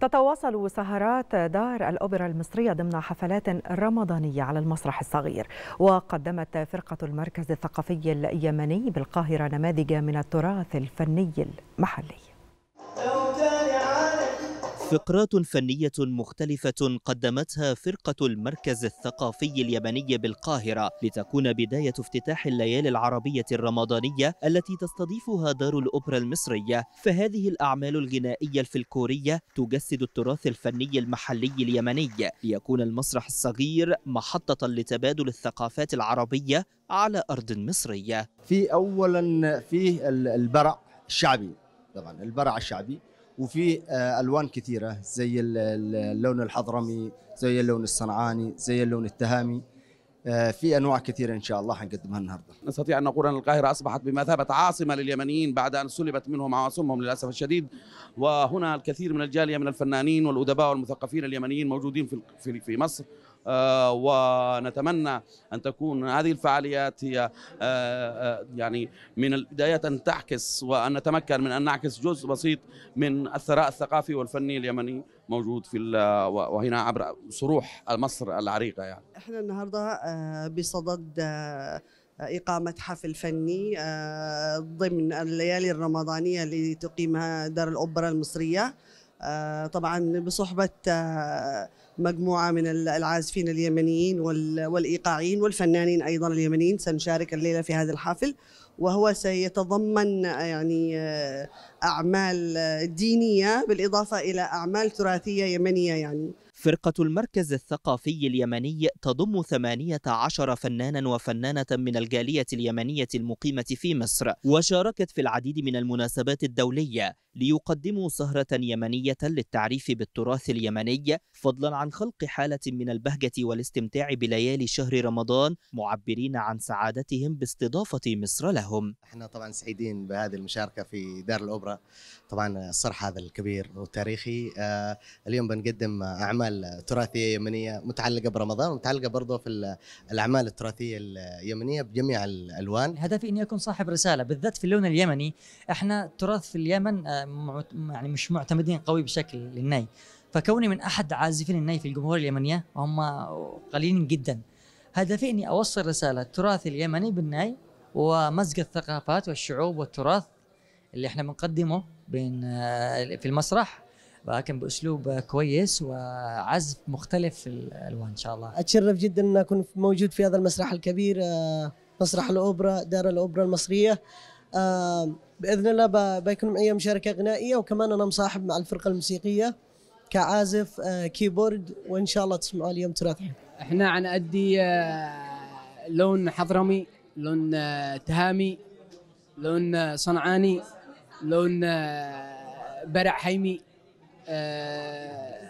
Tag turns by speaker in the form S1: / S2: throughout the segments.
S1: تتواصل سهرات دار الأوبرا المصرية ضمن حفلات رمضانية على المسرح الصغير وقدمت فرقة المركز الثقافي اليمني بالقاهرة نماذج من التراث الفني المحلي فقرات فنية مختلفة قدمتها فرقة المركز الثقافي اليمني بالقاهرة لتكون بداية افتتاح الليالي العربية الرمضانية التي تستضيفها دار الأوبرا المصرية فهذه الأعمال الغنائية الفلكورية تجسد التراث الفني المحلي اليمني ليكون المسرح الصغير محطة لتبادل الثقافات العربية على أرض مصرية في أولا فيه البرع الشعبي طبعا البرع الشعبي وفي آه، الوان كثيره زي اللون الحضرمي زي اللون الصنعاني زي اللون التهامي آه، في انواع كثيره ان شاء الله حنقدمها النهارده.
S2: نستطيع ان نقول ان القاهره اصبحت بمثابه عاصمه لليمنيين بعد ان سلبت منهم عواصمهم للاسف الشديد وهنا الكثير من الجاليه من الفنانين والادباء والمثقفين اليمنيين موجودين في في مصر آه، ونتمنى ان تكون هذه الفعاليات هي آه، يعني من البدايات ان تعكس وان نتمكن من ان نعكس جزء بسيط من الثراء الثقافي والفني اليمني موجود في وهنا عبر صروح مصر العريقه يعني
S3: احنا النهارده آه، بصدد آه، إقامة حفل فني آه، ضمن الليالي الرمضانية اللي تقيمها دار الأوبرا المصرية طبعا بصحبة مجموعة من العازفين اليمنيين والإيقاعيين والفنانين أيضا اليمنيين سنشارك الليلة في هذا الحفل وهو سيتضمن يعني آه، أعمال دينية بالإضافة إلى أعمال تراثية يمنية يعني
S1: فرقة المركز الثقافي اليمني تضم 18 فنانا وفنانة من الجالية اليمنية المقيمة في مصر وشاركت في العديد من المناسبات الدولية ليقدموا سهرة يمنية للتعريف بالتراث اليمني فضلا عن خلق حالة من البهجة والاستمتاع بليالي شهر رمضان معبرين عن سعادتهم باستضافة مصر لهم احنا طبعا سعيدين بهذه المشاركة في دار الأوبرا طبعا الصرح هذا الكبير والتاريخي آه، اليوم بنقدم أعمال اعمال تراثيه يمنيه متعلقه برمضان ومتعلقه برضه في الاعمال التراثيه اليمنيه بجميع الالوان هدفي اني اكون صاحب رساله بالذات في اللون اليمني احنا التراث في اليمن آه، يعني مش معتمدين قوي بشكل للناي فكوني من احد عازفين الناي في الجمهوريه اليمنيه وهم قليلين جدا هدفي اني اوصل رساله التراث اليمني بالناي ومزج الثقافات والشعوب والتراث اللي احنا بنقدمه بين آه، في المسرح ولكن باسلوب كويس وعزف مختلف في الالوان ان شاء الله.
S3: اتشرف جدا ان اكون موجود في هذا المسرح الكبير آه، مسرح الاوبرا دار الاوبرا المصريه. آه، باذن الله بيكون معي مشاركه غنائيه وكمان انا مصاحب مع الفرقه الموسيقيه كعازف آه، كيبورد وان شاء الله تسمعوا اليوم تراثي. احنا حنأدي لون حضرمي، لون تهامي، لون صنعاني، لون برع حيمي آه،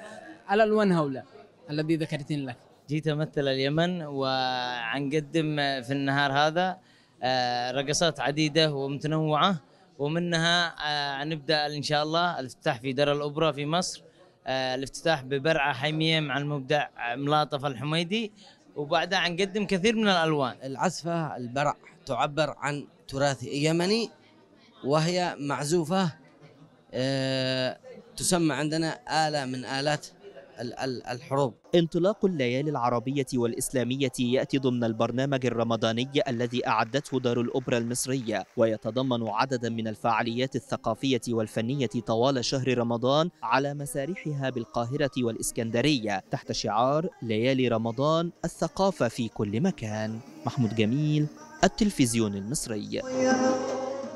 S3: على الوان هوله الذي ذكرتين لك جيت امثل اليمن
S1: وعنقدم في النهار هذا آه، رقصات عديده ومتنوعه ومنها آه، نبدا ان شاء الله الافتتاح في دار الاوبرا في مصر الافتتاح ببرعه حيميه مع المبدع ملاطف الحميدي وبعدها
S3: عنقدم كثير من الالوان العزفه البرع تعبر عن تراث يمني وهي معزوفه تسمى عندنا
S1: آلة من آلات الحروب انطلاق الليالي العربية والإسلامية يأتي ضمن البرنامج الرمضاني الذي أعدته دار الأوبرا المصرية ويتضمن عددا من الفعاليات الثقافية والفنية طوال شهر رمضان على مسارحها بالقاهرة والإسكندرية تحت شعار ليالي رمضان الثقافة في كل مكان محمود جميل التلفزيون المصري